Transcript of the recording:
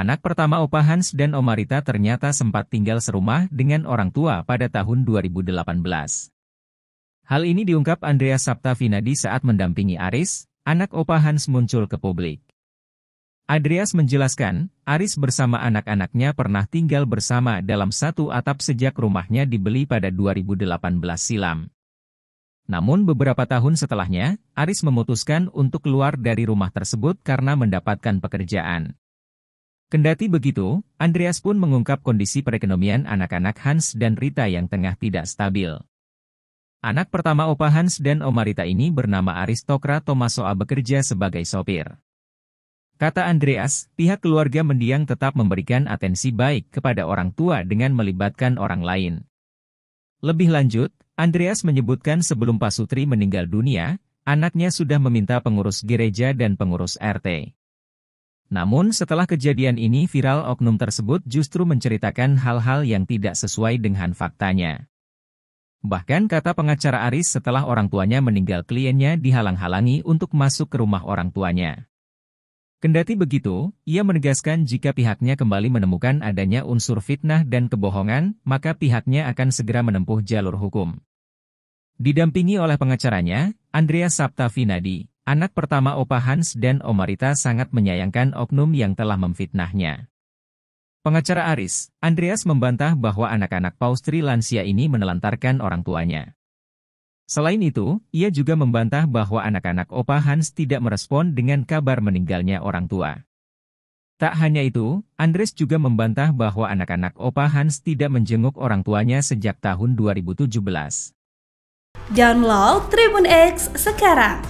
Anak pertama Opa Hans dan Omarita ternyata sempat tinggal serumah dengan orang tua pada tahun 2018. Hal ini diungkap Andrea Saptavinadi saat mendampingi Aris, anak Opa Hans muncul ke publik. Andreas menjelaskan, Aris bersama anak-anaknya pernah tinggal bersama dalam satu atap sejak rumahnya dibeli pada 2018 silam. Namun beberapa tahun setelahnya, Aris memutuskan untuk keluar dari rumah tersebut karena mendapatkan pekerjaan. Kendati begitu, Andreas pun mengungkap kondisi perekonomian anak-anak Hans dan Rita yang tengah tidak stabil. Anak pertama Opa Hans dan Oma Rita ini bernama aristokrat Tomasoa bekerja sebagai sopir. Kata Andreas, pihak keluarga mendiang tetap memberikan atensi baik kepada orang tua dengan melibatkan orang lain. Lebih lanjut, Andreas menyebutkan sebelum Pak Sutri meninggal dunia, anaknya sudah meminta pengurus gereja dan pengurus RT. Namun setelah kejadian ini viral oknum tersebut justru menceritakan hal-hal yang tidak sesuai dengan faktanya. Bahkan kata pengacara Aris setelah orang tuanya meninggal kliennya dihalang-halangi untuk masuk ke rumah orang tuanya. Kendati begitu, ia menegaskan jika pihaknya kembali menemukan adanya unsur fitnah dan kebohongan, maka pihaknya akan segera menempuh jalur hukum. Didampingi oleh pengacaranya, Andrea Saptavinadi. Anak pertama Opa Hans dan Omarita sangat menyayangkan oknum yang telah memfitnahnya. Pengacara Aris, Andreas membantah bahwa anak-anak Paustri lansia ini menelantarkan orang tuanya. Selain itu, ia juga membantah bahwa anak-anak Opa Hans tidak merespon dengan kabar meninggalnya orang tua. Tak hanya itu, Andres juga membantah bahwa anak-anak Opa Hans tidak menjenguk orang tuanya sejak tahun 2017. Download Tribun X sekarang